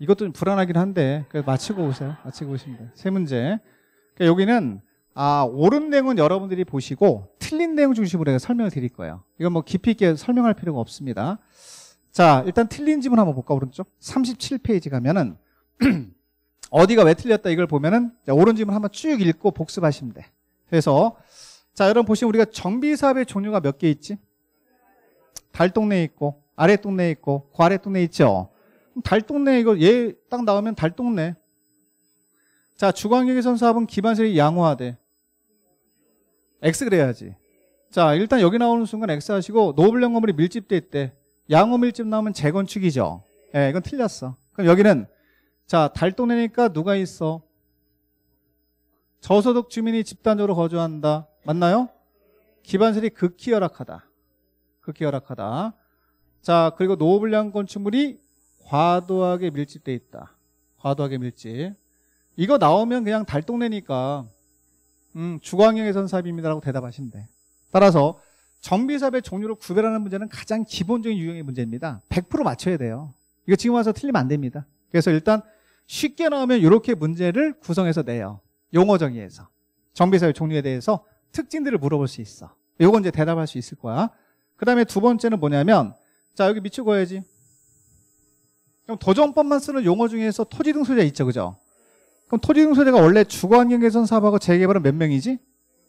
이것도 좀 불안하긴 한데 맞히고 그 오세요. 맞히고 오시면 돼요. 세 문제. 그러니까 여기는 아, 옳은 내용은 여러분들이 보시고 틀린 내용 중심으로 해서 설명을 드릴 거예요. 이건 뭐 깊이 있게 설명할 필요가 없습니다. 자, 일단 틀린 지문 한번 볼까 오른쪽. 37페이지 가면은 어디가 왜 틀렸다 이걸 보면은 자, 옳은 지문 한번 쭉 읽고 복습하시면 돼. 그래서 자, 여러분 보시면 우리가 정비 사업의 종류가 몇 개 있지? 달 동네에 있고 아래 동네에 있고 그 아래 동네에 있죠. 달동네 이거 얘딱 예, 나오면 달동네. 자주관경개선 사업은 기반세력이 양호하대. X 그래야지. 자 일단 여기 나오는 순간 X 하시고 노블형 건물이 밀집돼 있대. 양호 밀집 나오면 재건축이죠. 예, 이건 틀렸어. 그럼 여기는 자 달동네니까 누가 있어? 저소득 주민이 집단적으로 거주한다. 맞나요? 기반세력이 극히 열악하다. 극히 열악하다. 자 그리고 노후불량 건축물이 과도하게 밀집돼 있다. 과도하게 밀집. 이거 나오면 그냥 달동네니까 음, 주광환경선 사업입니다라고 대답하시면 돼. 따라서 정비사업의 종류를 구별하는 문제는 가장 기본적인 유형의 문제입니다. 100% 맞춰야 돼요. 이거 지금 와서 틀리면 안 됩니다. 그래서 일단 쉽게 나오면 이렇게 문제를 구성해서 내요. 용어 정의에서. 정비사업의 종류에 대해서 특징들을 물어볼 수 있어. 요건 이제 대답할 수 있을 거야. 그 다음에 두 번째는 뭐냐면, 자, 여기 밑치고 해야지. 그럼 도정법만 쓰는 용어 중에서 토지등소자 있죠. 그죠? 그럼 토지등소자가 원래 주거환경개선 사업하고 재개발은 몇 명이지?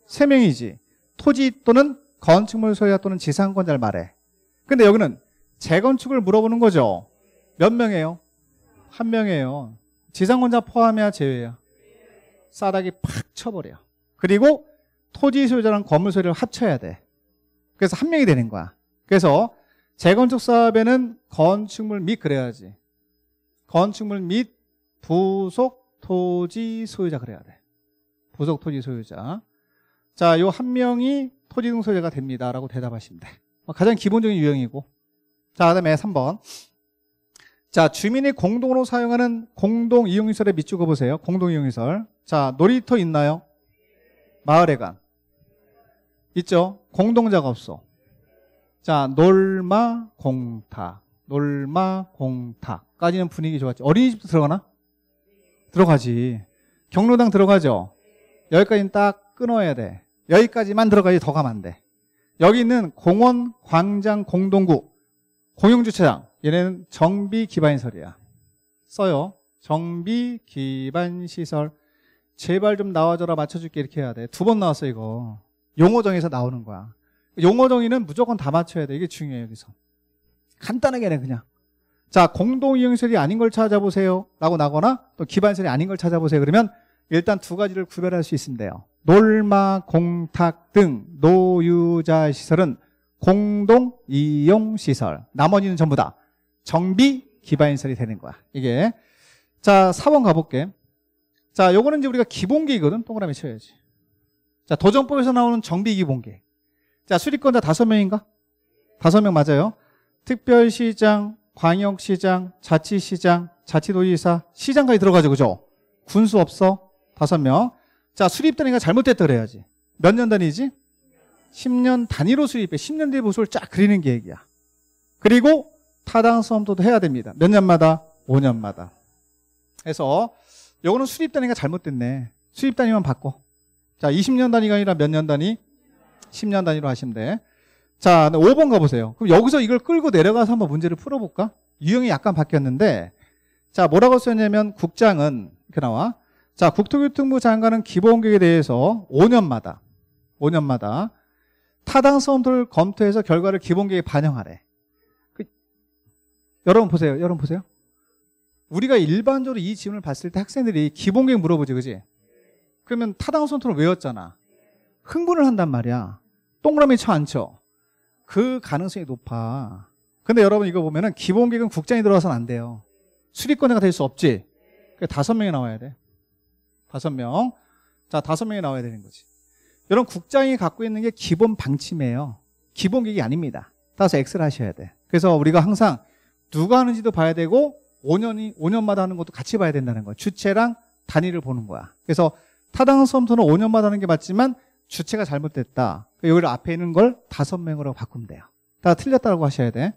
세명이지 토지 또는 건축물 소유자 또는 지상권자를 말해. 근데 여기는 재건축을 물어보는 거죠. 몇 명이에요? 한 명이에요. 지상권자 포함해야 제외야. 싸닥이 팍 쳐버려. 그리고 토지 소유자랑 건물 소유를 합쳐야 돼. 그래서 한 명이 되는 거야. 그래서 재건축 사업에는 건축물 및 그래야지. 건축물 및 부속 토지 소유자 그래야 돼. 부속 토지 소유자. 자, 요 한 명이 토지등 소유자가 됩니다라고 대답하시면 돼. 뭐 가장 기본적인 유형이고. 자, 그다음에 3번. 자, 주민이 공동으로 사용하는 공동 이용시설에 밑줄어 보세요. 공동 이용시설. 자, 놀이터 있나요? 마을에 간. 있죠? 공동자가 없어. 자, 놀마 공탁. 놀마 공탁. 까지는 분위기 좋았지. 어린이집 들어가나? 들어가지. 경로당 들어가죠. 여기까지는 딱 끊어야 돼. 여기까지만 들어가야더 가면 안 돼. 여기 는 공원, 광장, 공동구, 공용주차장 얘네는 정비 기반시설이야. 써요. 정비 기반시설 제발 좀 나와줘라 맞춰줄게 이렇게 해야 돼. 두 번 나왔어 이거. 용어정에서 나오는 거야. 용어정의는 무조건 다 맞춰야 돼. 이게 중요해요 여기서. 간단하게 해 그냥. 자 공동이용시설이 아닌 걸 찾아보세요 라고 나거나 또 기반시설이 아닌 걸 찾아보세요 그러면 일단 두 가지를 구별할 수 있습니다 놀마, 공탁 등 노유자 시설은 공동 이용 시설. 나머지는 전부 다 정비 기반 시설이 되는 거야. 이게 자, 4번 가 볼게. 자, 요거는 이제 우리가 기본계이거든. 동그라미 쳐야지. 자, 도정법에서 나오는 정비 기본계. 자, 수리권자 5 명인가? 5명 맞아요. 특별시장, 광역시장, 자치시장, 자치도지사, 시장까지 들어가죠. 그죠? 군수 없어? 다섯 명. 자, 수립 단위가 잘못됐다 그래야지. 몇 년 단위지? 10년 단위로 수립해. 10년 뒤에 보수를 쫙 그리는 계획이야. 그리고 타당 수험도 해야 됩니다. 몇 년마다? 5년마다. 해서 요거는 수립 단위가 잘못됐네. 수입 단위만 바꿔. 자, 20년 단위가 아니라 몇 년 단위? 10년 단위로 하시면 돼. 자, 5번 가보세요. 그럼 여기서 이걸 끌고 내려가서 한번 문제를 풀어볼까? 유형이 약간 바뀌었는데, 자, 뭐라고 쓰냐면 국장은 이렇게 나와. 자, 국토교통부 장관은 기본계획에 대해서 5년마다, 5년마다 타당성을 검토해서 결과를 기본계획에 반영하래. 그, 여러분 보세요. 여러분 보세요. 우리가 일반적으로 이 질문을 봤을 때 학생들이 기본계획 물어보지, 그지? 그러면 타당성토를 외웠잖아. 흥분을 한단 말이야. 동그라미 쳐 안 쳐? 그 가능성이 높아. 근데 여러분 이거 보면은 기본기은 국장이 들어와서는 안 돼요. 수립권자가 될 수 없지. 그러니까 다섯 명이 나와야 돼. 다섯 명. 자, 다섯 명이 나와야 되는 거지. 여러분 국장이 갖고 있는 게 기본 방침이에요. 기본기이 아닙니다. 따라서 엑셀 하셔야 돼. 그래서 우리가 항상 누가 하는지도 봐야 되고 5년이 5년마다 하는 것도 같이 봐야 된다는 거 주체랑 단위를 보는 거야. 그래서 타당성 검토는 5년마다 하는 게 맞지만 주체가 잘못됐다. 그러니까 여기를 앞에 있는 걸 다섯 명으로 바꾸면 돼요. 다 틀렸다고 하셔야 돼.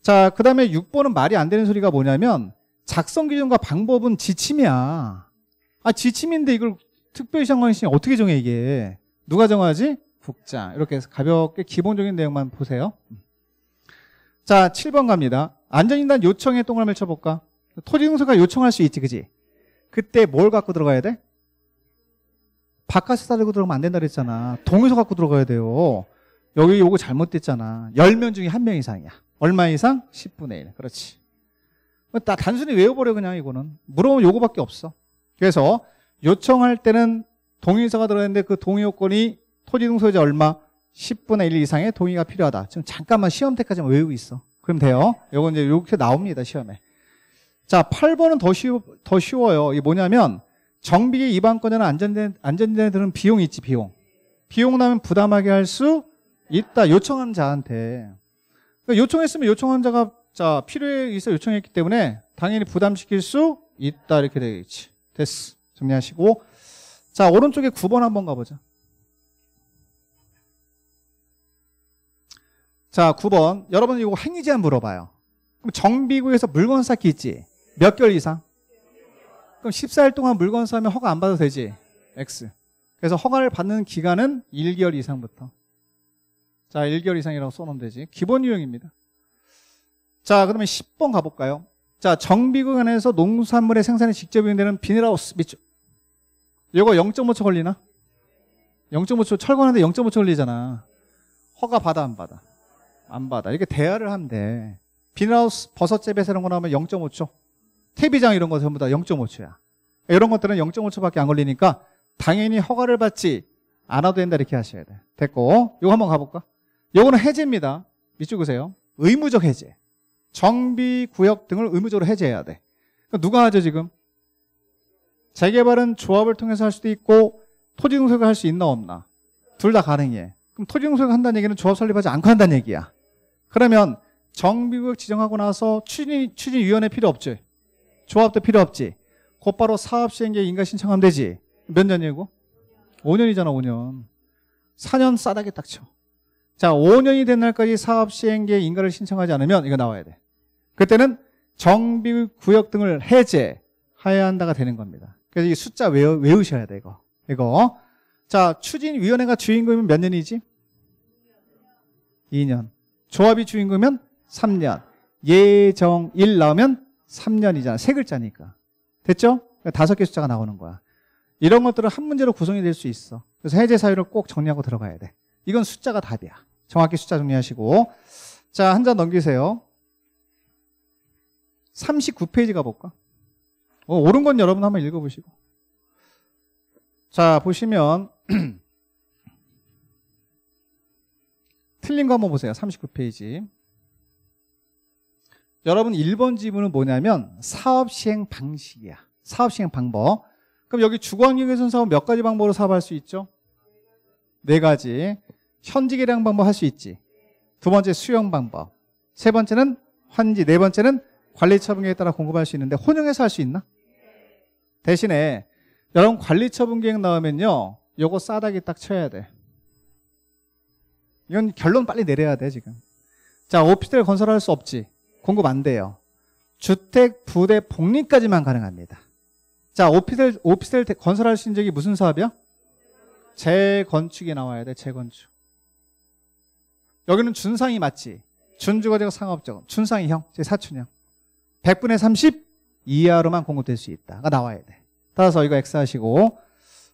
자, 그 다음에 6번은 말이 안 되는 소리가 뭐냐면 작성 기준과 방법은 지침이야. 아, 지침인데 이걸 특별시 관관이 어떻게 정해 이게. 누가 정하지? 국장. 이렇게 해서 가볍게 기본적인 내용만 보세요. 자, 7번 갑니다. 안전인단 요청에 동그라미를 쳐볼까? 토지공사가 요청할 수 있지, 그지? 그때 뭘 갖고 들어가야 돼? 바깥에서 따고 들어가면 안 된다 그랬잖아. 동의서 갖고 들어가야 돼요. 여기 요거 잘못됐잖아. 10명 중에 1명 이상이야. 얼마 이상? 10분의 1. 그렇지. 나 단순히 외워버려 그냥 이거는. 물어보면 요거밖에 없어. 그래서 요청할 때는 동의서가 들어있는데 그 동의 요건이 토지등 소유자 얼마? 10분의 1 이상의 동의가 필요하다. 지금 잠깐만 시험 때까지만 외우고 있어. 그럼 돼요. 요건 이제 이렇게 나옵니다. 시험에. 자, 8번은 더, 쉬워, 더 쉬워요. 이게 뭐냐면 정비기 입안권자는 안전된 안전대들은 비용이 있지 비용. 비용 나면 부담하게 할 수 있다. 요청한 자한테 그러니까 요청했으면 요청한 자가 자 필요에 있어 요청했기 때문에 당연히 부담시킬 수 있다 이렇게 되겠지. 됐어. 정리하시고 자 오른쪽에 9번 한번 가보자. 자 9번 여러분 이거 행위 제한 물어봐요. 그럼 정비구에서 물건 쌓기 있지? 몇 개월 이상? 그럼 14일 동안 물건 사면 허가 안 받아도 되지. X. 그래서 허가를 받는 기간은 1개월 이상부터. 자, 1개월 이상이라고 써놓으면 되지. 기본 유형입니다. 자, 그러면 10번 가볼까요? 자, 정비구간에서 농산물의 생산이 직접 이용되는 비닐하우스 밑쪽. 이거 0.5초 걸리나? 0.5초 철거하는데 0.5초 걸리잖아. 허가 받아 안 받아? 안 받아. 이렇게 대화를 하면 돼. 비닐하우스 버섯재 배세런 거 나오면 0.5초. t 비장 이런 거 전부 다 0.5초야. 이런 것들은 0.5초밖에 안 걸리니까 당연히 허가를 받지 않아도 된다 이렇게 하셔야 돼. 됐고 이거 한번 가볼까? 이거는 해제입니다. 이쪽 보세요. 의무적 해제. 정비, 구역 등을 의무적으로 해제해야 돼. 그러니까 누가 하죠 지금? 재개발은 조합을 통해서 할 수도 있고 토지등소유가 할 수 있나 없나? 둘 다 가능해. 그럼 토지등소유가 한다는 얘기는 조합 설립하지 않고 한다는 얘기야. 그러면 정비구역 지정하고 나서 추진, 추진위원회 필요 없지? 조합도 필요 없지. 곧바로 사업 시행계 인가 신청하면 되지. 몇 년이고? 5년이잖아, 5년. 4년 싸다게 딱 쳐. 자, 5년이 된 날까지 사업 시행계 인가를 신청하지 않으면 이거 나와야 돼. 그때는 정비 구역 등을 해제해야 한다가 되는 겁니다. 그래서 이 숫자 외우, 외우셔야 돼, 이거. 이거. 자, 추진위원회가 주인공이면 몇 년이지? 2년. 조합이 주인공이면 3년. 예정 1 나오면 3년이잖아. 세 글자니까. 됐죠? 그러니까 다섯 개 숫자가 나오는 거야. 이런 것들은 한 문제로 구성이 될 수 있어. 그래서 해제 사유를 꼭 정리하고 들어가야 돼. 이건 숫자가 답이야. 정확히 숫자 정리하시고. 자, 한 잔 넘기세요. 39페이지 가볼까? 어, 옳은 건 여러분 한번 읽어보시고. 자, 보시면. 틀린 거 한번 보세요. 39페이지. 여러분 1번 지문은 뭐냐면 사업 시행 방식이야. 사업 시행 방법. 그럼 여기 주거환경개선 사업 몇 가지 방법으로 사업할 수 있죠? 네 가지. 현지 계량 방법 할 수 있지. 두 번째 수용 방법. 세 번째는 환지. 네 번째는 관리 처분계에 따라 공급할 수 있는데 혼용해서 할 수 있나? 대신에 여러분 관리 처분 계획 나오면요. 요거 싸다기 딱 쳐야 돼. 이건 결론 빨리 내려야 돼, 지금. 자, 오피스텔 건설할 수 없지. 공급 안 돼요. 주택, 부대, 복리까지만 가능합니다. 자, 오피셀, 오피셀 건설할 수 있는 적이 무슨 사업이요? 재건축이 나와야 돼, 재건축. 여기는 준상이 맞지? 준주거적 상업적. 준상이형, 제사촌형 100분의 30 이하로만 공급될 수 있다가 나와야 돼. 따라서 이거 X 하시고.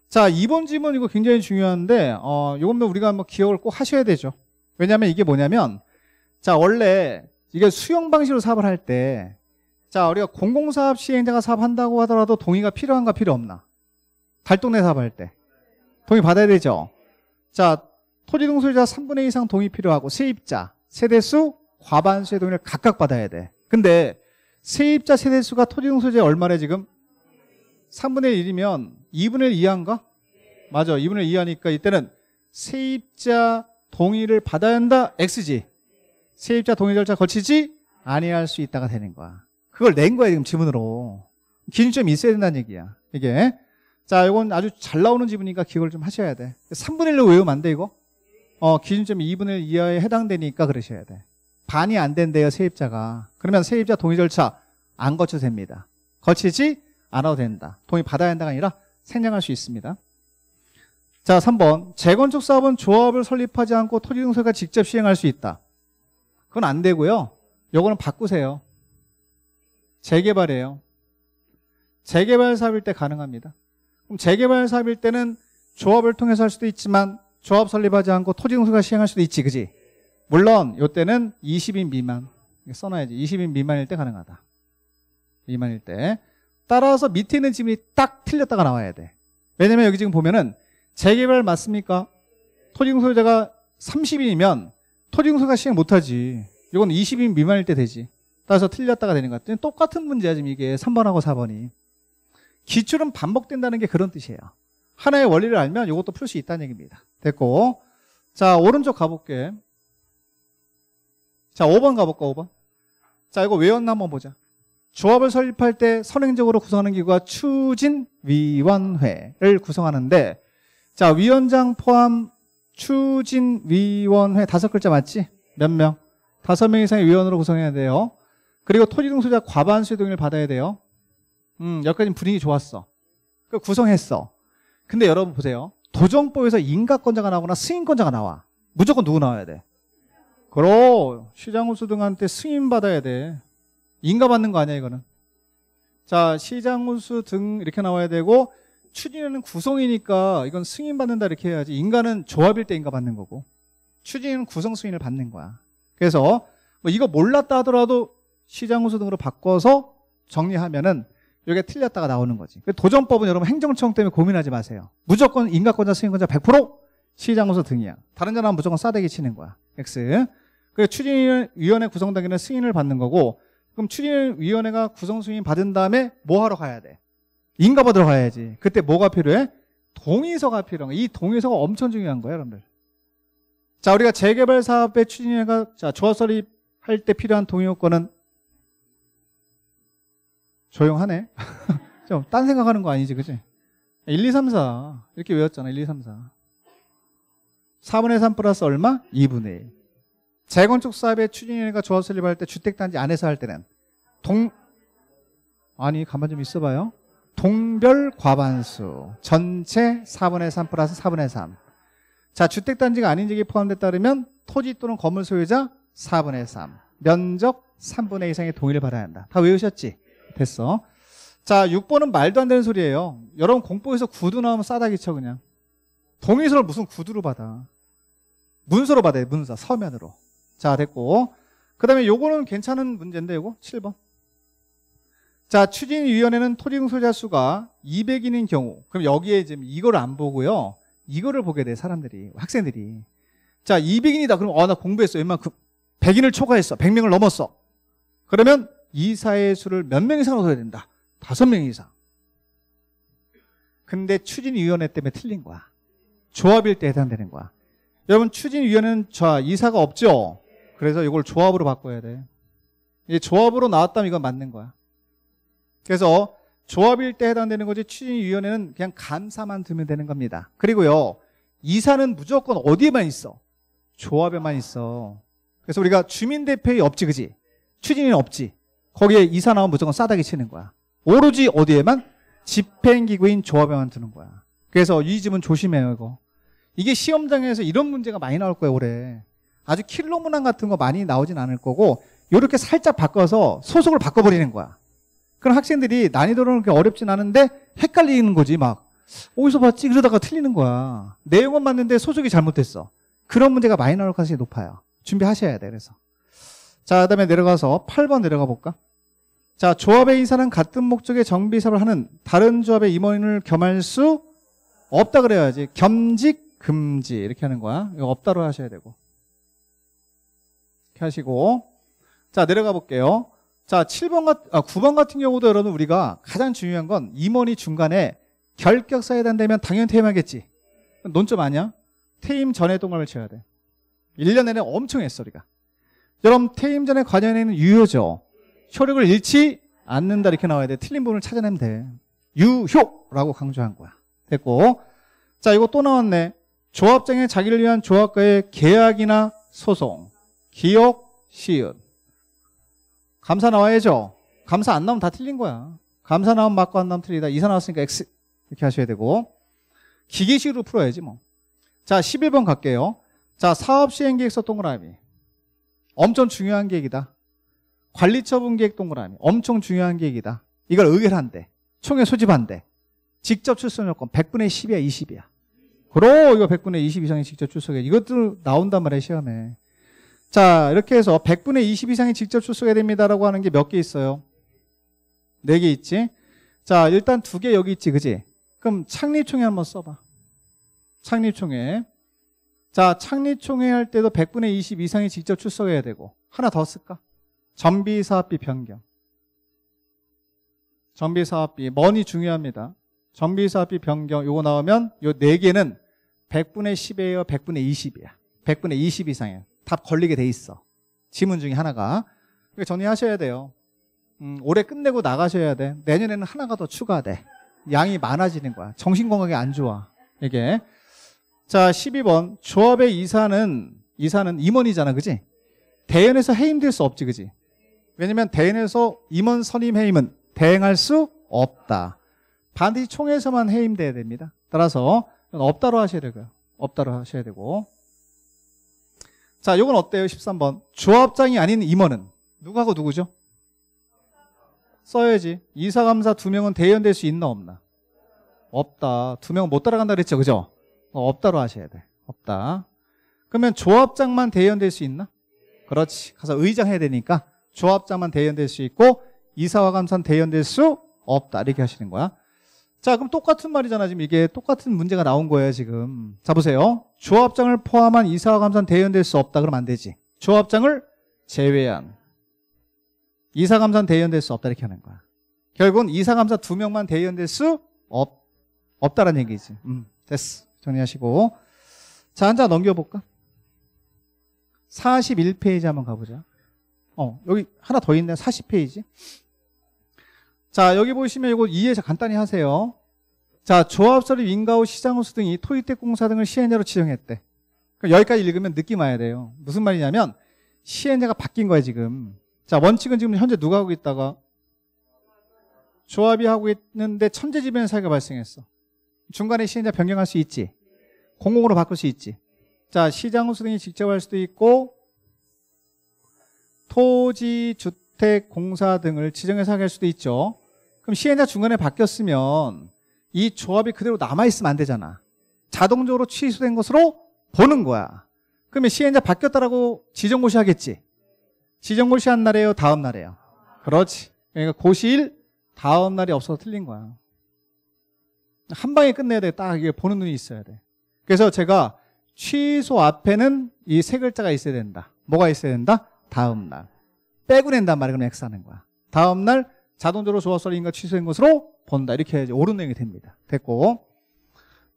자, 이번 질문 이거 굉장히 중요한데, 어, 요건 우리가 한번 기억을 꼭 하셔야 되죠. 왜냐면 하 이게 뭐냐면, 자, 원래 이게 수용 방식으로 사업을 할 때 자, 우리가 공공사업 시행자가 사업한다고 하더라도 동의가 필요한가 필요 없나? 달동네 사업할 때 동의 받아야 되죠. 자, 토지 동소유자 3분의 2 이상 동의 필요하고 세입자 세대수 과반수의 동의를 각각 받아야 돼. 근데 세입자 세대수가 토지 동소유자 얼마래 지금? 3분의 1이면 2분의 1 이하인가? 맞아. 2분의 1 이하니까 이때는 세입자 동의를 받아야 한다. X지. 세입자 동의 절차 거치지 아니할 수 있다가 되는 거야. 그걸 낸 거야 지금 지문으로. 기준점이 있어야 된다는 얘기야. 이게. 자, 이건 아주 잘 나오는 지문이니까 기억을 좀 하셔야 돼. 3분의 1로 외우면 안 돼, 이거? 어, 기준점이 2분의 1 이하에 해당되니까 그러셔야 돼. 반이 안 된대요, 세입자가. 그러면 세입자 동의 절차 안 거쳐도 됩니다. 거치지 않아도 된다. 동의 받아야 한다가 아니라 생략할 수 있습니다. 자, 3번. 재건축 사업은 조합을 설립하지 않고 토지등설과 직접 시행할 수 있다. 그건 안 되고요. 요거는 바꾸세요. 재개발이에요. 재개발 사업일 때 가능합니다. 그럼 재개발 사업일 때는 조합을 통해서 할 수도 있지만 조합 설립하지 않고 토지 공수가 시행할 수도 있지, 그지? 물론 요때는 20인 미만 써놔야지. 20인 미만일 때 가능하다. 미만일 때. 따라서 밑에 있는 지문이 딱 틀렸다가 나와야 돼. 왜냐면 여기 지금 보면은 재개발 맞습니까? 토지 공소유자가 30인이면 토지공사가 시행 못하지. 이건 20인 미만일 때 되지. 따라서 틀렸다가 되는 것같더니 똑같은 문제야 지금 이게 3번하고 4번이. 기출은 반복된다는 게 그런 뜻이에요. 하나의 원리를 알면 이것도 풀 수 있다는 얘기입니다. 됐고 자 오른쪽 가볼게. 자 5번 가볼까 5번. 자 이거 외웠나 한번 보자. 조합을 설립할 때 선행적으로 구성하는 기구가 추진위원회를 구성하는데 자 위원장 포함 추진위원회 다섯 글자 맞지? 몇 명? 다섯 명 이상의 위원으로 구성해야 돼요. 그리고 토지등수자 과반수의 동의를 받아야 돼요. 음, 여기까지는 분위기 좋았어. 그 구성했어. 근데 여러분 보세요. 도정법에서 인가권자가 나오거나 승인권자가 나와. 무조건 누구 나와야 돼? 그럼 시장우수 등한테 승인받아야 돼. 인가받는 거 아니야 이거는. 자 시장우수 등 이렇게 나와야 되고 추진위원은 구성이니까 이건 승인받는다 이렇게 해야지 인간은 조합일 때 인가받는 거고 추진위원은 구성 승인을 받는 거야. 그래서 뭐 이거 몰랐다 하더라도 시장호소 등으로 바꿔서 정리하면은 이게 틀렸다가 나오는 거지. 그 도전법은 여러분 행정청 때문에 고민하지 마세요. 무조건 인가권자, 승인권자 100%시장호소 등이야. 다른 자는 무조건 싸대기 치는 거야. X. 그래서 추진위원회 구성 단계는 승인을 받는 거고 그럼 추진위원회가 구성 승인 받은 다음에 뭐 하러 가야 돼? 인가 받으러 가야지. 그때 뭐가 필요해? 동의서가 필요한 거야. 이 동의서가 엄청 중요한 거야, 여러분들. 자, 우리가 재개발 사업에 추진해가 자, 조합 설립 할때 필요한 동의 요건은 조용하네. 좀 딴 생각하는 거 아니지, 그지? 1, 2, 3, 4 이렇게 외웠잖아, 1, 2, 3, 4. 4분의 3 플러스 얼마? 2분의 1. 재건축 사업에 추진위원회가 조합 설립할 때 주택단지 안에서 할 때는 동 아니 가만 좀 있어봐요. 동별 과반수 전체 4분의 3 플러스 4분의 3. 자, 주택단지가 아닌 지역이 포함됐다 그면 토지 또는 건물 소유자 4분의 3. 면적 3분의 이상의 동의를 받아야 한다. 다 외우셨지? 됐어. 자, 6번은 말도 안 되는 소리예요. 여러분 공포에서 구두 나오면 싸다기 쳐 그냥. 동의서를 무슨 구두로 받아. 문서로 받아요. 문서. 서면으로. 자, 됐고. 그 다음에 요거는 괜찮은 문제인데 요거 7번. 자, 추진위원회는 토지소유자 수가 200인인 경우 그럼 여기에 이제 이걸 안 보고요. 이거를 보게 돼 사람들이 학생들이 자 200인이다 그럼 어나 아, 공부했어 웬만큼 100인을 그 초과했어 100명을 넘었어 그러면 이사의 수를 몇 명 이상으로 둬야 된다 5명 이상 근데 추진위원회 때문에 틀린 거야 조합일 때 해당되는 거야 여러분 추진위원회는 자 이사가 없죠 그래서 이걸 조합으로 바꿔야 돼 이게 조합으로 나왔다면 이건 맞는 거야 그래서 조합일 때 해당되는 거지 추진위원회는 그냥 감사만 두면 되는 겁니다. 그리고요. 이사는 무조건 어디에만 있어? 조합에만 있어. 그래서 우리가 주민대표의 없지 그지? 추진위는 없지. 거기에 이사 나오면 무조건 싸다기 치는 거야. 오로지 어디에만? 집행기구인 조합에만 두는 거야. 그래서 이 집은 조심해요 이거. 이게 시험장에서 이런 문제가 많이 나올 거예요 올해. 아주 킬로 문항 같은 거 많이 나오진 않을 거고 이렇게 살짝 바꿔서 소속을 바꿔버리는 거야. 그럼 학생들이 난이도는 로 어렵진 않은데 헷갈리는 거지 막 어디서 봤지? 그러다가 틀리는 거야. 내용은 맞는데 소속이 잘못됐어. 그런 문제가 많이 나올 가능성이 높아요. 준비하셔야 돼. 그래서 자 그다음에 내려가서 8번 내려가 볼까? 자 조합의 인사는 같은 목적의 정비사업을 하는 다른 조합의 임원을 겸할 수 없다 그래야지. 겸직 금지 이렇게 하는 거야. 이거 없다로 하셔야 되고. 이렇게 하시고 자 내려가 볼게요. 자, 7번 같, 아, 9번 같은 경우도 여러분 우리가 가장 중요한 건 임원이 중간에 결격사에 해당되면 당연히 퇴임하겠지. 논점 아니야? 퇴임 전에 동감을 쳐야 돼. 1년 내내 엄청 했어, 우리가. 여러분, 퇴임 전에 관여에는 유효죠. 효력을 잃지 않는다 이렇게 나와야 돼. 틀린 부분을 찾아내면 돼. 유효라고 강조한 거야. 됐고. 자, 이거 또 나왔네. 조합장의 자기를 위한 조합과의 계약이나 소송, 기억, 시은. 감사 나와야죠. 감사 안 나오면 다 틀린 거야. 감사 나오면 맞고 안 나오면 틀리다. 이사 나왔으니까 X 이렇게 하셔야 되고 기계식으로 풀어야지 뭐. 자 11번 갈게요. 자 사업시행계획서 동그라미. 엄청 중요한 계획이다. 관리처분 계획 동그라미. 엄청 중요한 계획이다. 이걸 의결한대. 총회 소집한대. 직접 출석 요건 100분의 10이야 20이야. 그럼 이거 100분의 20 이상이 직접 출석해. 이것도 나온단 말이야 시험에. 자, 이렇게 해서 100분의 20 이상이 직접 출석해야 됩니다라고 하는 게 몇 개 있어요? 네 개 있지? 자, 일단 두 개 여기 있지, 그지? 그럼 창립총회 한번 써봐. 창립총회. 자, 창립총회 할 때도 100분의 20 이상이 직접 출석해야 되고. 하나 더 쓸까? 전비사업비 변경. 전비사업비, 머니 중요합니다. 전비사업비 변경, 요거 나오면 요 네 개는 100분의 1 0에요 100분의 20이야. 100분의 20이상이요 답 걸리게 돼 있어. 지문 중에 하나가. 그러니까 정리하셔야 돼요. 음, 올해 끝내고 나가셔야 돼. 내년에는 하나가 더 추가돼. 양이 많아지는 거야. 정신 건강에 안 좋아. 이게. 자, 12번. 조합의 이사는 이사는 임원이잖아. 그지? 대연에서 해임될 수 없지. 그지? 왜냐면 대연에서 임원 선임 해임은 대행할 수 없다. 반드시 총회에서만 해임돼야 됩니다. 따라서 없다로 하셔야 되고요. 없다로 하셔야 되고. 자, 요건 어때요? 13번. 조합장이 아닌 임원은 누구하고 누구죠? 써야지. 이사감사 두 명은 대연될 수 있나 없나? 없다. 두명은못 따라간다 그랬죠. 그죠? 어, 없다로 하셔야 돼. 없다. 그러면 조합장만 대연될 수 있나? 그렇지. 가서 의장 해야 되니까 조합장만 대연될 수 있고 이사와 감사는 대연될 수 없다. 이렇게 하시는 거야. 자, 그럼 똑같은 말이잖아. 지금 이게 똑같은 문제가 나온 거예요, 지금. 자, 보세요. 조합장을 포함한 이사감산 대연될 수 없다. 그러면안 되지. 조합장을 제외한. 이사 감산 대연될 수 없다. 이렇게 하는 거야. 결국은 이사 감사 두 명만 대연될 수 없, 없다라는 얘기지. 음, 됐어. 정리하시고. 자, 한자 넘겨볼까? 41페이지 한번 가보자. 어, 여기 하나 더 있네. 40페이지. 자 여기 보시면 이거 이해 간단히 하세요. 자 조합설립 인가우 시장호수 등이 토이택공사 등을 시행자로 지정했대. 그럼 여기까지 읽으면 느낌 와야 돼요. 무슨 말이냐면 시행자가 바뀐 거야 지금. 자 원칙은 지금 현재 누가 하고 있다가 조합이 하고 있는데 천재지변 사유가 발생했어. 중간에 시행자 변경할 수 있지. 공공으로 바꿀 수 있지. 자, 시장 호수 등이 직접 할 수도 있고 토지, 주택, 공사 등을 지정해서 하게 할 수도 있죠. 그럼 시행자 중간에 바뀌었으면 이 조합이 그대로 남아있으면 안 되잖아. 자동적으로 취소된 것으로 보는 거야. 그러면 시행자 바뀌었다라고 지정고시 하겠지. 지정고시 한 날이에요? 다음 날이에요? 그렇지. 그러니까 고시일 다음 날이 없어서 틀린 거야. 한 방에 끝내야 돼. 딱 이게 보는 눈이 있어야 돼. 그래서 제가 취소 앞에는 이 세 글자가 있어야 된다. 뭐가 있어야 된다? 다음 날. 빼고 낸단 말이야. 그럼 X 하는 거야. 다음 날 자동적으로 조합설인가 취소된 것으로 본다. 이렇게 해야지 옳은행이 됩니다. 됐고.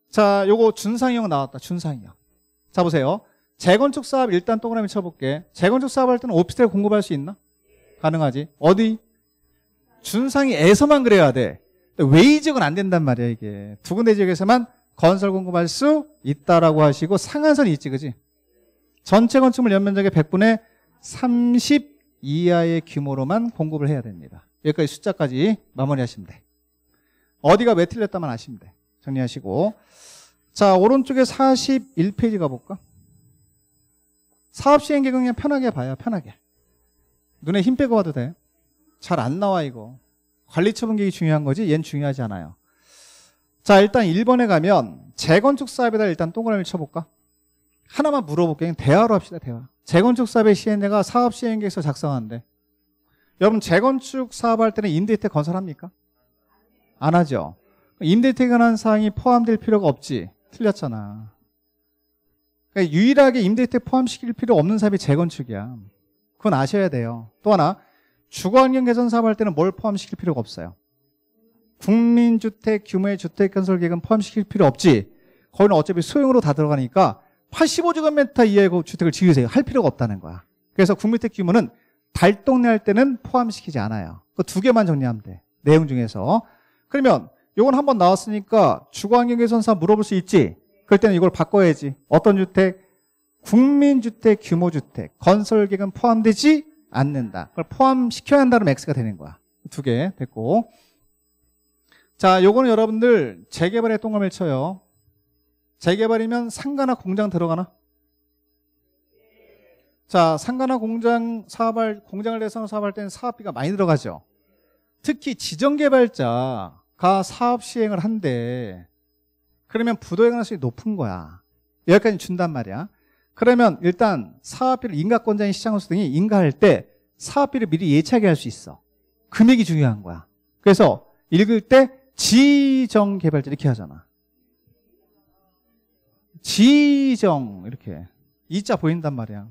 자, 요거 준상형 나왔다. 준상형. 자, 보세요. 재건축 사업 일단 동그라미 쳐볼게. 재건축 사업 할 때는 오피스텔 공급할 수 있나? 가능하지. 어디? 준상이에서만 그래야 돼. 외이적은 안 된단 말이야, 이게. 두 군데 지역에서만 건설 공급할 수 있다라고 하시고 상한선이 있지, 그지? 전체 건축물 연면적의 100분의 30 이하의 규모로만 공급을 해야 됩니다. 여기까지 숫자까지 마무리하시면 돼. 어디가 왜 틀렸다만 아시면 돼. 정리하시고. 자, 오른쪽에 41페이지 가볼까? 사업시행계획 그냥 편하게 봐요. 편하게. 눈에 힘 빼고 봐도 돼. 잘 안 나와 이거. 관리처분계획이 중요한 거지 얜 중요하지 않아요. 자 일단 1번에 가면 재건축 사업에다 일단 동그라미를 쳐볼까? 하나만 물어볼게. 요 대화로 합시다. 대화. 재건축 사업의 시행대가 사업시행계획서 작성하는데 여러분 재건축 사업할 때는 임대주택 건설합니까? 안 하죠. 임대주택에 관한 사항이 포함될 필요가 없지. 틀렸잖아. 그러니까 유일하게 임대주택 포함시킬 필요 없는 사업이 재건축이야. 그건 아셔야 돼요. 또 하나 주거환경 개선 사업할 때는 뭘 포함시킬 필요가 없어요. 국민주택 규모의 주택건설계획은 포함시킬 필요 없지. 거기는 어차피 소형으로 다 들어가니까 85제곱미터 이하의 주택을 지으세요. 할 필요가 없다는 거야. 그래서 국민주택 규모는 달동네할 때는 포함시키지 않아요. 그 두 개만 정리하면 돼. 내용 중에서. 그러면 이건 한번 나왔으니까 주거환경개선사 물어볼 수 있지? 그럴 때는 이걸 바꿔야지. 어떤 주택? 국민주택 규모주택. 건설계획은 포함되지 않는다. 그걸 포함시켜야 한다는맥스가 되는 거야. 두 개 됐고. 자, 요거는 여러분들 재개발에 동 똥을 맺혀요. 재개발이면 상가나 공장 들어가나? 자, 상가나 공장 사업할, 공장을 대상으로 사업할 때는 사업비가 많이 들어가죠. 특히 지정개발자가 사업 시행을 한데, 그러면 부도의 가능성이 높은 거야. 여기까지 준단 말이야. 그러면 일단 사업비를 인가권자인 시장호서 등이 인가할 때 사업비를 미리 예측하게 할 수 있어. 금액이 중요한 거야. 그래서 읽을 때 지정개발자 이렇게 하잖아. 지정 이렇게 이자 보인단 말이야.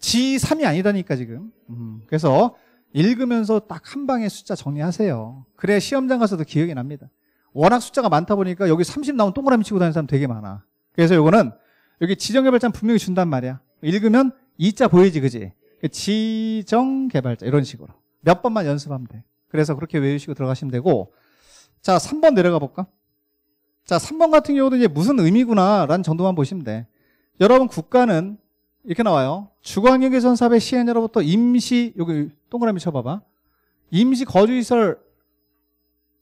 G3이 아니다니까 지금 음, 그래서 읽으면서 딱 한 방에 숫자 정리하세요 그래 시험장 가서도 기억이 납니다 워낙 숫자가 많다 보니까 여기 30 나오면 동그라미 치고 다니는 사람 되게 많아 그래서 이거는 여기 지정개발자는 분명히 준단 말이야 읽으면 이자 보이지 그지 그 지정개발자 이런 식으로 몇 번만 연습하면 돼 그래서 그렇게 외우시고 들어가시면 되고 자 3번 내려가 볼까 자 3번 같은 경우도 이제 무슨 의미구나 라는 정도만 보시면 돼 여러분 국가는 이렇게 나와요. 주광역의 전업의 시행자로부터 임시 여기 동그라미 쳐봐봐. 임시 거주시설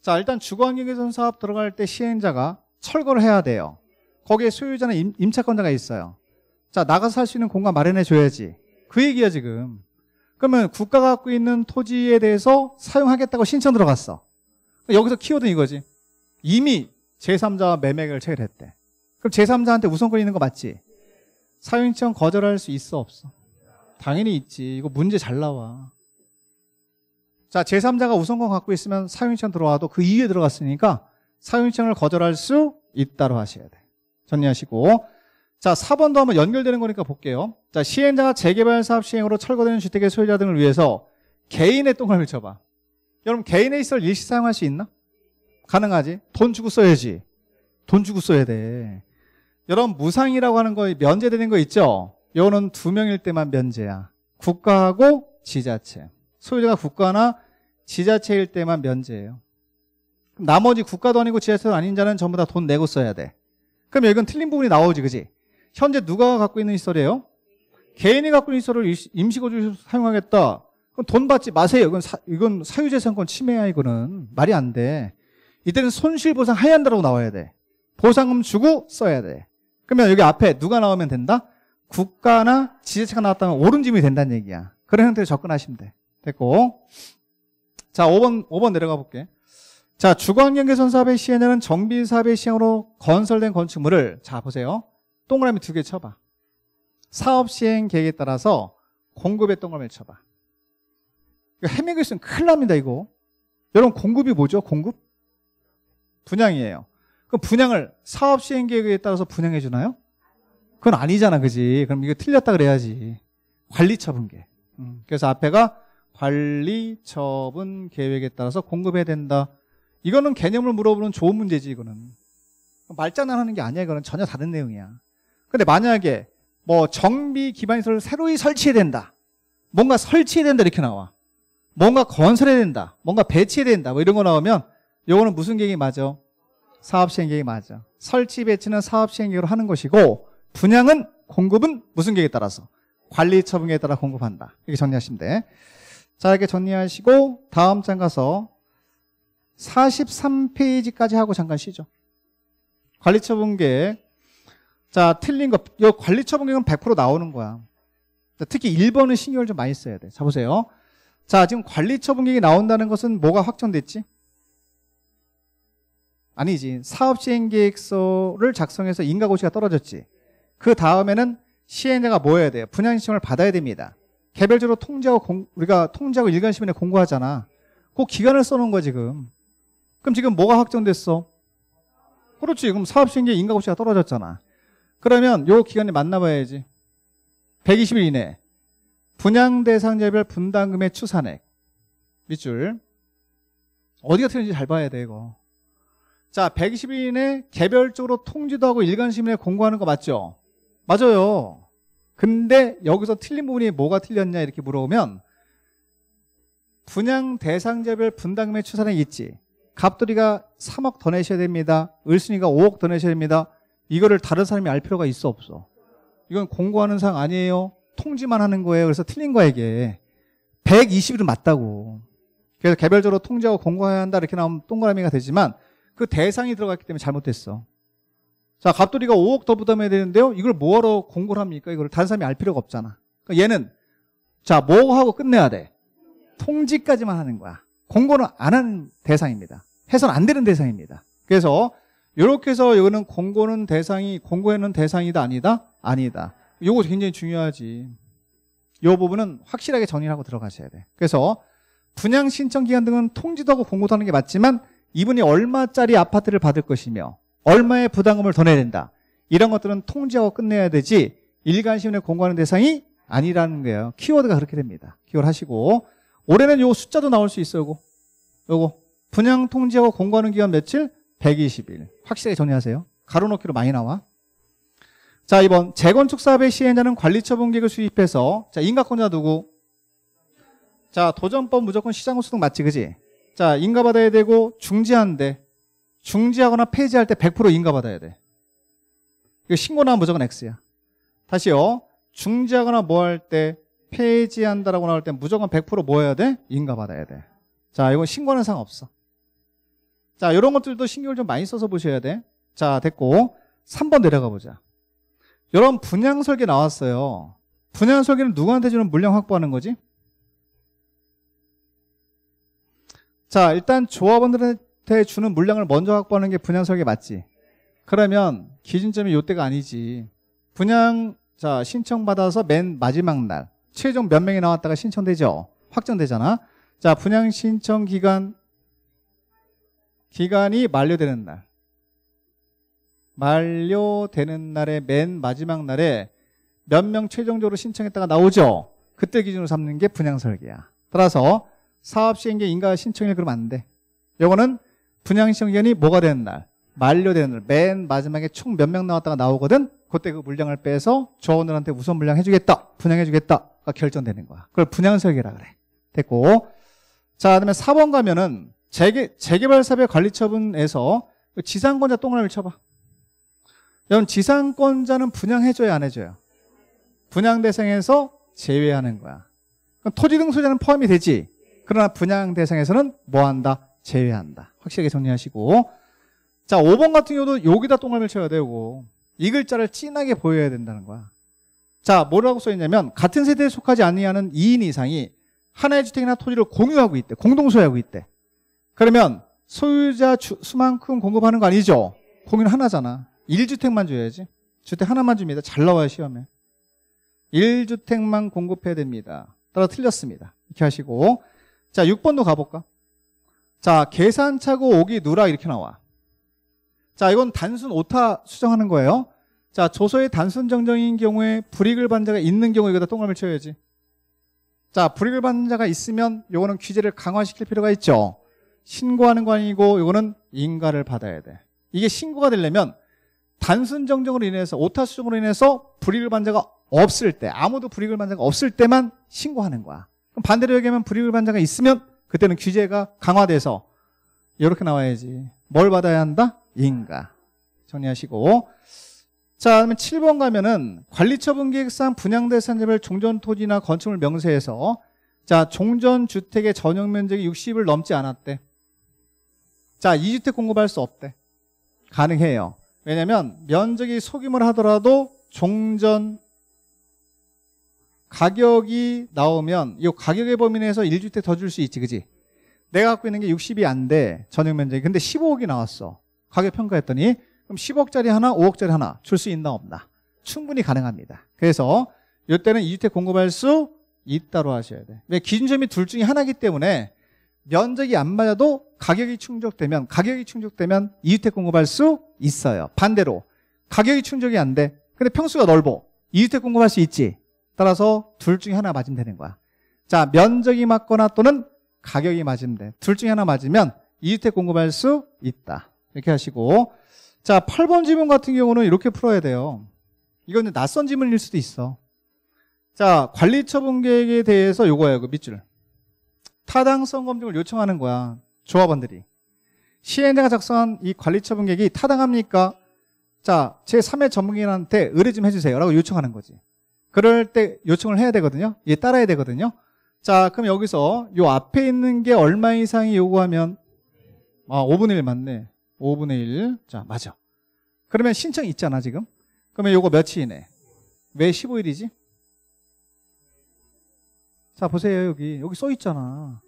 자 일단 주광역경의 전사업 들어갈 때 시행자가 철거를 해야 돼요. 거기에 소유자는 임, 임차권자가 있어요. 자 나가서 살수 있는 공간 마련해 줘야지. 그 얘기야 지금. 그러면 국가가 갖고 있는 토지에 대해서 사용하겠다고 신청 들어갔어. 여기서 키워드는 이거지. 이미 제3자 매매를 체결했대. 그럼 제3자한테 우선권이 있는 거 맞지? 사용 요청 거절할 수 있어 없어? 당연히 있지. 이거 문제 잘 나와. 자, 제3자가 우선권 갖고 있으면 사용 요청 들어와도 그 이유에 들어갔으니까 사용 요청을 거절할 수 있다로 하셔야 돼. 정리하시고 자, 4번도 한번 연결되는 거니까 볼게요. 자, 시행자가 재개발 사업 시행으로 철거되는 주택의 소유자 등을 위해서 개인의 똥을 쳐봐. 여러분, 개인의 시설 일시 사용할 수 있나? 가능하지. 돈 주고 써야지. 돈 주고 써야 돼. 여러분 무상이라고 하는 거 면제되는 거 있죠? 요거는 두 명일 때만 면제야. 국가하고 지자체. 소유자가 국가나 지자체일 때만 면제예요. 나머지 국가도 아니고 지자체도 아닌 자는 전부 다 돈 내고 써야 돼. 그럼 이건 틀린 부분이 나오지, 그지? 현재 누가 갖고 있는 시설이에요? 개인이 갖고 있는 시설을 임시거주로 사용하겠다. 그럼 돈 받지 마세요. 이건, 사, 이건 사유재산권 침해야, 이거는. 말이 안 돼. 이때는 손실보상 하얀다라고 나와야 돼. 보상금 주고 써야 돼. 그러면 여기 앞에 누가 나오면 된다? 국가나 지자체가 나왔다면 오은 짐이 된다는 얘기야. 그런 형태로 접근하시면 돼. 됐고. 자, 5번, 5번 내려가 볼게. 자, 주거환경개선 사업의 시행에는 정비 사업의 시행으로 건설된 건축물을, 자, 보세요. 동그라미 두 개 쳐봐. 사업 시행 계획에 따라서 공급의 동그라미를 쳐봐. 이거 헤매고 있으면 큰일 납니다, 이거. 여러분, 공급이 뭐죠? 공급? 분양이에요. 그럼 분양을 사업 시행 계획에 따라서 분양해 주나요? 그건 아니잖아, 그지? 그럼 이거 틀렸다 그래야지. 관리처분계. 음, 그래서 앞에가 관리처분 계획에 따라서 공급해야 된다. 이거는 개념을 물어보는 좋은 문제지, 이거는. 말장난하는 게 아니야, 이거는 전혀 다른 내용이야. 근데 만약에 뭐 정비 기반시설을 새로이 설치해야 된다. 뭔가 설치해야 된다 이렇게 나와. 뭔가 건설해야 된다. 뭔가 배치해야 된다. 뭐 이런 거 나오면 요거는 무슨 계획이 맞아? 사업 시행계획이 맞아. 설치 배치는 사업 시행계획으로 하는 것이고 분양은 공급은 무슨 계획에 따라서 관리 처분계에 따라 공급한다. 이렇게 정리하시면 돼. 자, 이렇게 정리하시고 다음 장 가서 43페이지까지 하고 잠깐 쉬죠. 관리 처분계획. 자, 틀린 거. 이 관리 처분계획은 100% 나오는 거야. 특히 1번은 신경을 좀 많이 써야 돼. 자, 보세요. 자, 지금 관리 처분계획이 나온다는 것은 뭐가 확정됐지? 아니지. 사업시행계획서를 작성해서 인가고시가 떨어졌지. 그 다음에는 시행자가 뭐 해야 돼요? 분양신청을 받아야 됩니다. 개별적으로 통지하고 공, 우리가 통지하고 일간신문에 공고하잖아. 그 기간을 써놓은 거야 지금. 그럼 지금 뭐가 확정됐어? 그렇지. 그럼 사업시행계획 인가고시가 떨어졌잖아. 그러면 요 기간에 만나봐야지. 120일 이내. 분양 대상자별 분담금의 추산액. 밑줄. 어디가 틀린지 잘 봐야 돼, 이거. 자, 120인의 개별적으로 통지도 하고 일관심에 공고하는 거 맞죠? 맞아요. 근데 여기서 틀린 부분이 뭐가 틀렸냐 이렇게 물어보면 분양 대상자별 분담금의 추산액 이 있지. 갑돌이가 3억 더 내셔야 됩니다. 을순이가 5억 더 내셔야 됩니다. 이거를 다른 사람이 알 필요가 있어 없어. 이건 공고하는 사항 아니에요. 통지만 하는 거예요. 그래서 틀린 거야 이게. 120일은 맞다고. 그래서 개별적으로 통지하고 공고해야 한다 이렇게 나오면 동그라미가 되지만 그 대상이 들어갔기 때문에 잘못됐어. 자, 갑돌이가 5억 더 부담해야 되는데요. 이걸 뭐하러 공고를 합니까? 이걸 다른 사람이 알 필요가 없잖아. 그러니까 얘는 자, 뭐 하고 끝내야 돼? 통지까지만 하는 거야. 공고는 안 하는 대상입니다. 해선 안 되는 대상입니다. 그래서 이렇게 해서 이거는 공고는 대상이 공고에는 대상이다 아니다? 아니다. 요거 굉장히 중요하지. 요 부분은 확실하게 정리하고 들어가셔야 돼. 그래서 분양 신청 기간 등은 통지도 하고 공고도 하는 게 맞지만 이분이 얼마짜리 아파트를 받을 것이며 얼마의 부담금을 더 내야 된다. 이런 것들은 통지하고 끝내야 되지 일간시문에 공고하는 대상이 아니라는 거예요. 키워드가 그렇게 됩니다. 기억을 하시고 올해는 요 숫자도 나올 수 있어요. 요거. 분양 통지하고 공고하는 기간 며칠? 120일. 확실하게 정리하세요. 가로놓기로 많이 나와. 자, 이번 재건축 사업의 시행자는 관리처분 계획을 수입해서 자, 인가권자 누구? 자, 도전법 무조건 시장구수등 맞지, 그지? 자, 인가받아야 되고 중지한데 중지하거나 폐지할 때 100% 인가받아야 돼. 이거 신고 나 무조건 X야. 다시요. 중지하거나 뭐 할 때 폐지한다라고 나올 때 무조건 100%뭐 해야 돼? 인가받아야 돼. 자, 이건 신고는 상관없어. 자, 이런 것들도 신경을 좀 많이 써서 보셔야 돼. 자, 됐고. 3번 내려가 보자. 이런 분양 설계 나왔어요. 분양 설계는 누구한테 주는 물량 확보하는 거지? 자, 일단 조합원들한테 주는 물량을 먼저 확보하는 게 분양 설계 맞지? 그러면 기준점이 요때가 아니지. 분양 자 신청 받아서 맨 마지막 날 최종 몇 명이 나왔다가 신청되죠. 확정되잖아. 자 분양 신청 기간 기간이 만료되는 날. 만료되는 날에맨 마지막 날에 몇 명 최종적으로 신청했다가 나오죠. 그때 기준으로 삼는 게 분양 설계야. 따라서 사업 시행계 인가 신청일 그러면 안 돼. 요거는 분양 시행견이 뭐가 되는 날, 만료되는 날, 맨 마지막에 총 몇 명 나왔다가 나오거든. 그때 그 물량을 빼서 조원들한테 우선 물량 해주겠다, 분양해주겠다가 결정되는 거야. 그걸 분양 설계라 그래. 됐고, 자 그다음에 4번 가면은 재개, 재개발 사업의 관리처분에서 그 지상권자 동그라미를 쳐봐. 여러 지상권자는 분양해줘야안 해줘요? 분양 대상에서 제외하는 거야. 토지 등소자는 포함이 되지. 그러나 분양 대상에서는 뭐 한다? 제외한다. 확실하게 정리하시고 자 5번 같은 경우도 여기다 동그라미를 쳐야 되고 이 글자를 진하게 보여야 된다는 거야. 자 뭐라고 써있냐면 같은 세대에 속하지 아니냐는 2인 이상이 하나의 주택이나 토지를 공유하고 있대. 공동 소유하고 있대. 그러면 소유자 주, 수만큼 공급하는 거 아니죠? 공유는 하나잖아. 1주택만 줘야지. 주택 하나만 줍니다. 잘 나와요 시험에. 1주택만 공급해야 됩니다. 따라 틀렸습니다. 이렇게 하시고 자, 6번도 가볼까? 자, 계산차고 오기 누락 이렇게 나와. 자, 이건 단순 오타 수정하는 거예요. 자, 조서의 단순 정정인 경우에 불이익을 반자가 있는 경우에 여기다 동그라미 쳐야지. 자, 불이익을 반자가 있으면 요거는 규제를 강화시킬 필요가 있죠. 신고하는 거 아니고 요거는 인가를 받아야 돼. 이게 신고가 되려면 단순 정정으로 인해서 오타 수정으로 인해서 불이익을 반자가 없을 때 아무도 불이익을 반자가 없을 때만 신고하는 거야. 반대로 얘기하면 불이익을반자가 있으면 그때는 규제가 강화돼서 이렇게 나와야지. 뭘 받아야 한다? 인가. 정리하시고. 자, 그러면 7번 가면은 관리처분 계획상 분양대상자별 종전토지나 건축물 명세에서 자, 종전주택의 전용 면적이 60을 넘지 않았대. 자, 2주택 공급할 수 없대. 가능해요. 왜냐면 면적이 소규모를 하더라도 종전 가격이 나오면 이 가격의 범위 내에서 1주택 더 줄 수 있지 그지? 내가 갖고 있는 게 60이 안 돼 전용 면적이 근데 15억이 나왔어 가격 평가했더니 그럼 10억짜리 하나 5억짜리 하나 줄 수 있나 없나 충분히 가능합니다 그래서 이때는 2주택 공급할 수 있다로 하셔야 돼 왜? 기준점이 둘 중에 하나이기 때문에 면적이 안 맞아도 가격이 충족되면 가격이 충족되면 2주택 공급할 수 있어요 반대로 가격이 충족이 안 돼 근데 평수가 넓어 2주택 공급할 수 있지 따라서 둘 중에 하나 맞으면 되는 거야. 자, 면적이 맞거나 또는 가격이 맞으면 돼. 둘 중에 하나 맞으면 이주택 공급할 수 있다. 이렇게 하시고 자, 8번 지문 같은 경우는 이렇게 풀어야 돼요. 이거는 낯선 지문일 수도 있어. 자, 관리처분 계획에 대해서 요거예요. 그 밑줄. 타당성 검증을 요청하는 거야. 조합원들이. 시행자가 작성한 이 관리처분 계획이 타당합니까? 자, 제3의 전문인한테 의뢰 좀 해주세요. 라고 요청하는 거지. 그럴 때 요청을 해야 되거든요. 이게 따라야 되거든요. 자, 그럼 여기서 요 앞에 있는 게 얼마 이상이 요구하면 아, 5분의 1 맞네. 5분의 1. 자, 맞아. 그러면 신청 있잖아, 지금. 그러면 요거 며칠이네. 왜 15일이지? 자, 보세요, 여기. 여기 써 있잖아.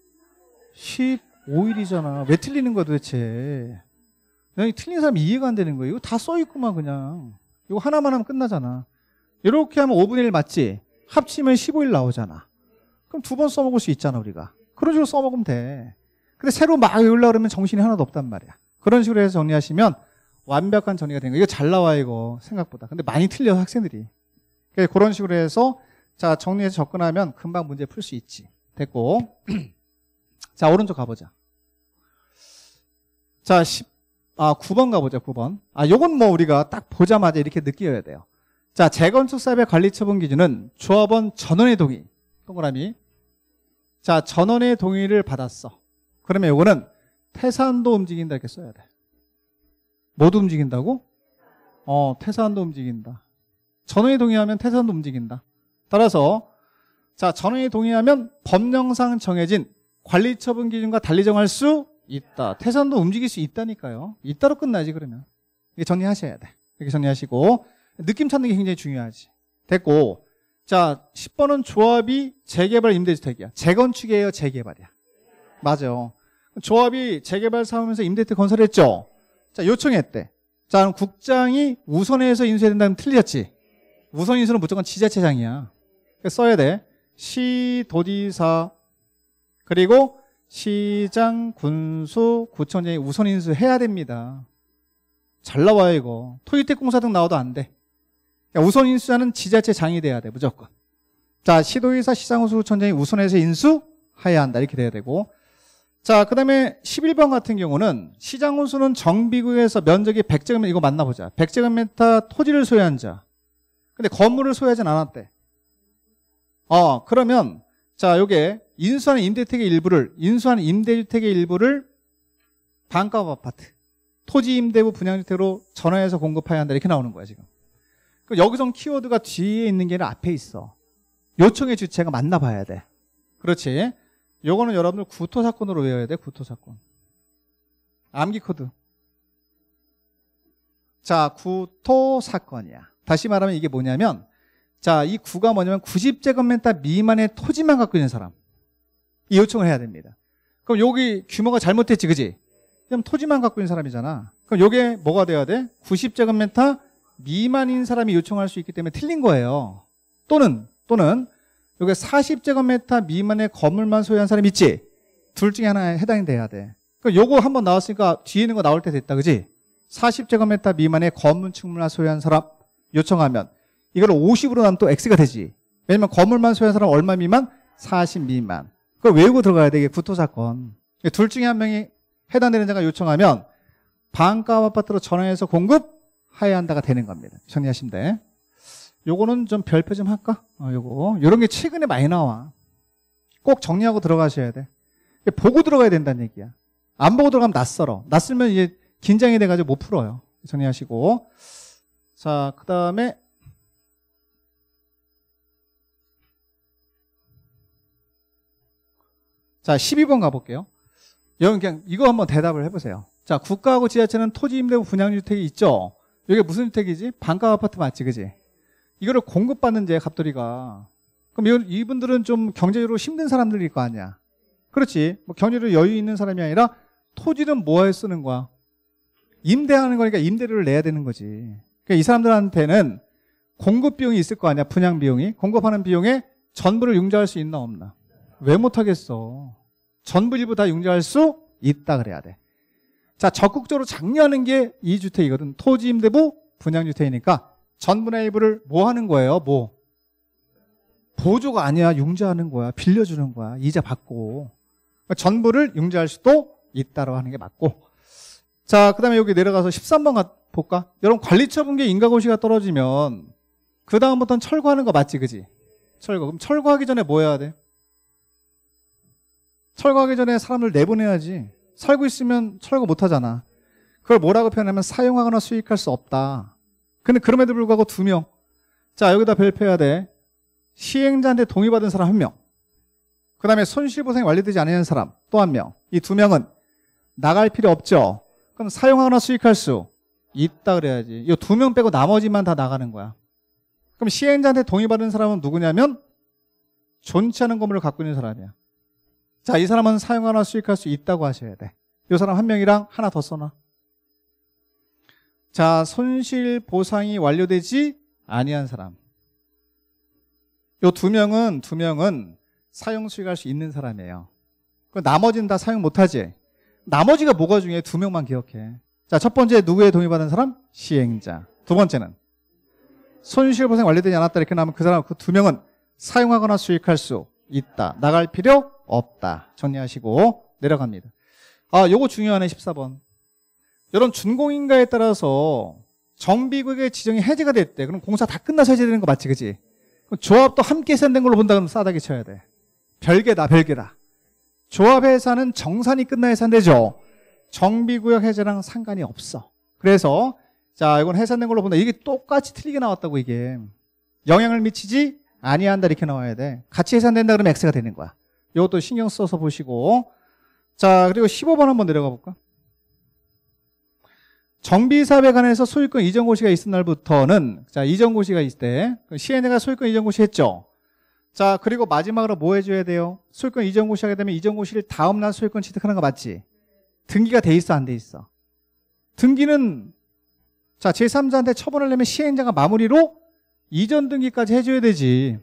15일이잖아. 왜 틀리는 거야, 도대체. 여기 틀린 사람 이해가 안 되는 거예요. 이거 다 써 있구만, 그냥. 이거 하나만 하면 끝나잖아. 이렇게 하면 5분의 1 맞지? 합치면 15일 나오잖아. 그럼 두 번 써먹을 수 있잖아, 우리가. 그런 식으로 써먹으면 돼. 근데 새로 막 외우려고 그러면 정신이 하나도 없단 말이야. 그런 식으로 해서 정리하시면 완벽한 정리가 되는 거예요. 이거 잘 나와, 이거. 생각보다. 근데 많이 틀려, 학생들이. 그러니 그런 식으로 해서 자, 정리해서 접근하면 금방 문제 풀 수 있지. 됐고. 자, 오른쪽 가보자. 자, 10, 아, 9번 가보자, 9번. 아, 요건 뭐 우리가 딱 보자마자 이렇게 느껴야 돼요. 자, 재건축 사업의 관리 처분 기준은 조합원 전원의 동의, 동그라미. 자, 전원의 동의를 받았어. 그러면 이거는 태산도 움직인다 이렇게 써야 돼. 모두 움직인다고? 어, 태산도 움직인다. 전원이 동의하면 태산도 움직인다. 따라서 자, 전원이 동의하면 법령상 정해진 관리 처분 기준과 달리 정할 수 있다. 태산도 움직일 수 있다니까요. 이따로 끝나지 그러면. 이게 정리하셔야 돼. 이렇게 정리하시고 느낌 찾는 게 굉장히 중요하지. 됐고. 자, 10번은 조합이 재개발 임대주택이야. 재건축이에요, 재개발이야. 맞아요. 조합이 재개발 사업에서 임대주택 건설했죠. 자, 요청했대. 자, 그럼 국장이 우선해서 인수해야 된다면 틀렸지. 우선 인수는 무조건 지자체장이야. 써야 돼. 시, 도지사, 그리고 시장, 군수, 구청장이 우선 인수해야 됩니다. 잘 나와요, 이거. 토지택공사 등 나와도 안 돼. 그러니까 우선 인수자는 지자체 장이 돼야 돼 무조건. 자 시도의사 시장호수구청장이 우선해서 인수해야 한다 이렇게 돼야 되고 자, 그 다음에 11번 같은 경우는 시장 호수는 정비구에서 면적이 100제곱미터, 이거 만나보자. 100제곱미터 토지를 소유한 자. 근데 건물을 소유하진 않았대. 어, 그러면, 자, 요게 인수하는 임대주택의 일부를, 인수하는 임대주택의 일부를 반값 아파트, 토지 임대부 분양주택으로 전환해서 공급해야 한다. 이렇게 나오는 거야, 지금. 그 여기선 키워드가 뒤에 있는 게 아니라 앞에 있어. 요청의 주체가 맞나봐야 돼. 그렇지. 요거는 여러분들 구토사건으로 외워야 돼. 구토사건. 암기코드. 자, 구토사건이야. 다시 말하면 이게 뭐냐면 자, 이 구가 뭐냐면 90제곱미터 미만의 토지만 갖고 있는 사람. 이 요청을 해야 됩니다. 그럼 여기 규모가 잘못됐지, 그지? 그럼 토지만 갖고 있는 사람이잖아. 그럼 이게 뭐가 돼야 돼? 90제곱미터 미만인 사람이 요청할 수 있기 때문에 틀린 거예요. 또는 또는 여기 40제곱미터 미만의 건물만 소유한 사람이 있지. 둘 중에 하나에 해당이 돼야 돼. 그 요거 한번 나왔으니까 뒤에 있는 거 나올 때 됐다. 그지? 40제곱미터 미만의 건물축물만 소유한 사람 요청하면 이걸 50으로 나면 또 x가 되지. 왜냐면 건물만 소유한 사람 얼마 미만? 40 미만. 그걸 외우고 들어가야 돼. 이게 구토 사건. 둘 중에 한 명이 해당되는 자가 요청하면 반값 아파트로 전환해서 공급 하야한다가 되는 겁니다. 정리하시면 돼. 요거는 좀 별표 좀 할까? 어, 요거. 요런 게 최근에 많이 나와. 꼭 정리하고 들어가셔야 돼. 보고 들어가야 된다는 얘기야. 안 보고 들어가면 낯설어. 낯설면 이제 긴장이 돼가지고 못 풀어요. 정리하시고. 자, 그 다음에 자, 12번 가볼게요. 여러분 그냥 이거 한번 대답을 해보세요. 자, 국가하고 지자체는 토지 임대부 분양주택이 있죠. 여기 무슨 주택이지? 반값 아파트 맞지, 그지? 이거를 공급받는 제 갑돌이가. 그럼 이분들은 좀 경제적으로 힘든 사람들일 거 아니야. 그렇지. 뭐 경제로 적으 여유 있는 사람이 아니라 토지는 뭐에 쓰는 거야? 임대하는 거니까 임대료를 내야 되는 거지. 그러니까 이 사람들한테는 공급 비용이 있을 거 아니야, 분양 비용이. 공급하는 비용에 전부를 융자할 수 있나 없나. 왜 못하겠어? 전부 일부 다 융자할 수 있다 그래야 돼. 자, 적극적으로 장려하는 게 이주택이거든. 토지 임대부 분양주택이니까 전분의 일부를 뭐 하는 거예요? 뭐 보조가 아니야. 융자하는 거야. 빌려주는 거야. 이자 받고. 그러니까 전부를 융자할 수도 있다라고 하는 게 맞고. 자, 그다음에 여기 내려가서 13번 가 볼까? 여러분 관리처분계 인가고시가 떨어지면 그 다음부터는 철거하는 거 맞지, 그지? 철거. 그럼 철거하기 전에 뭐 해야 돼? 철거하기 전에 사람을 내보내야지. 살고 있으면 철거 못하잖아. 그걸 뭐라고 표현하면 사용하거나 수익할 수 없다. 근데 그럼에도 불구하고 두 명. 자, 여기다 별표해야 돼. 시행자한테 동의받은 사람 한 명. 그 다음에 손실보상이 완료되지 않은 사람 또 한 명. 이 두 명은 나갈 필요 없죠. 그럼 사용하거나 수익할 수 있다 그래야지. 이 두 명 빼고 나머지만 다 나가는 거야. 그럼 시행자한테 동의받은 사람은 누구냐면 존치 하는 건물을 갖고 있는 사람이야. 자, 이 사람은 사용하나 수익할 수 있다고 하셔야 돼. 이 사람 한 명이랑 하나 더 써놔. 자, 손실 보상이 완료되지 아니한 사람. 이 두 명은 두 명은 사용 수익할 수 있는 사람이에요. 그 나머지는 다 사용 못하지. 나머지가 뭐가 중요해? 두 명만 기억해. 자, 첫 번째 누구의 동의 받은 사람? 시행자. 두 번째는 손실 보상 완료되지 않았다 이렇게 나면 그 사람 그 두 명은 사용하거나 수익할 수 있다. 나갈 필요 없다. 정리하시고 내려갑니다. 아, 요거 중요하네 14번. 여러분 준공인가에 따라서 정비국의 지정이 해제가 됐대. 그럼 공사 다 끝나서 해제되는 거 맞지, 그지? 조합도 함께 해산된 걸로 본다 그러면 싸다게 쳐야 돼. 별개다, 별개다. 조합회사는 정산이 끝나 해산되죠. 정비구역 해제랑 상관이 없어. 그래서 자 이건 해산된 걸로 본다. 이게 똑같이 틀리게 나왔다고 이게 영향을 미치지 아니한다 이렇게 나와야 돼. 같이 해산된다 그러면 X가 되는 거야. 이것도 신경 써서 보시고 자 그리고 15번 한번 내려가 볼까? 정비사업에 관해서 소유권 이전고시가 있은 날부터는 자 이전고시가 있을 때시행자가 그 소유권 이전고시 했죠. 자 그리고 마지막으로 뭐 해줘야 돼요? 소유권 이전고시 하게 되면 이전고시를 다음 날 소유권 취득하는 거 맞지? 등기가 돼 있어 안 돼 있어? 등기는 자 제3자한테 처분하려면 시행자가 마무리로 이전 등기까지 해줘야 되지.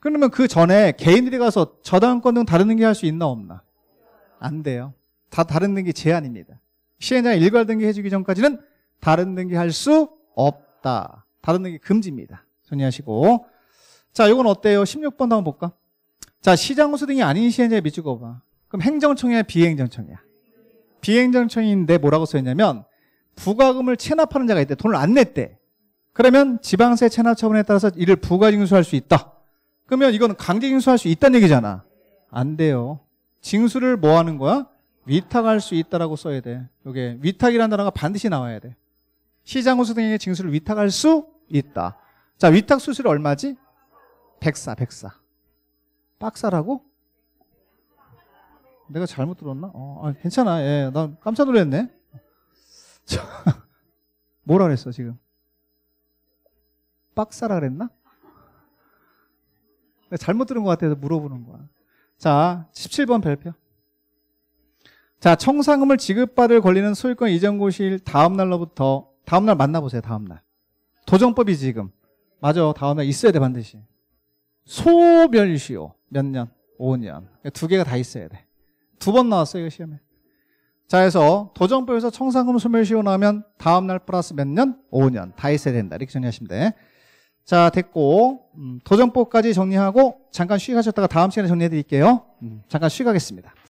그러면 그 전에 개인들이 가서 저당권 등 다른 등기 할 수 있나 없나? 안 돼요. 다 다른 등기 제한입니다. 시행자 일괄 등기 해주기 전까지는 다른 등기 할 수 없다. 다른 등기 금지입니다. 정리하시고. 자, 이건 어때요? 16번도 한번 볼까? 자, 시장 호수 등이 아닌 시행자에 미주고 봐. 그럼 행정청이야, 비행정청이야? 비행정청인데 뭐라고 써있냐면 부가금을 체납하는 자가 있대. 돈을 안 냈대. 그러면 지방세 체납 처분에 따라서 이를 부가징수할 수 있다. 그러면 이건 강제 징수할 수 있다는 얘기잖아. 안 돼요. 징수를 뭐 하는 거야? 위탁할 수 있다라고 써야 돼. 이게 위탁이라는 단어가 반드시 나와야 돼. 시장호수 등에게 징수를 위탁할 수 있다. 자, 위탁 수수료 얼마지? 104, 104. 빡사라고? 내가 잘못 들었나? 어, 아, 괜찮아. 예, 나 깜짝 놀랐네. 저, 뭐라 그랬어, 지금? 빡사라 그랬나? 네, 잘못 들은 것 같아서 물어보는 거야. 자, 17번 별표. 자, 청산금을 지급받을 권리는 소유권 이전 고시일 다음 날로부터 다음 날 만나보세요. 다음 날. 도정법이 지금. 맞아. 다음 날 있어야 돼 반드시. 소멸시효 몇 년? 5년. 그러니까 두 개가 다 있어야 돼. 두 번 나왔어요. 이거 시험에. 자, 그래서 도정법에서 청산금 소멸시효 나오면 다음 날 플러스 몇 년? 5년. 다 있어야 된다. 이렇게 정리하시면 돼. 자 됐고 음, 도전법까지 정리하고 잠깐 쉬가셨다가 다음 시간에 정리해 드릴게요. 음, 잠깐 쉬가겠습니다.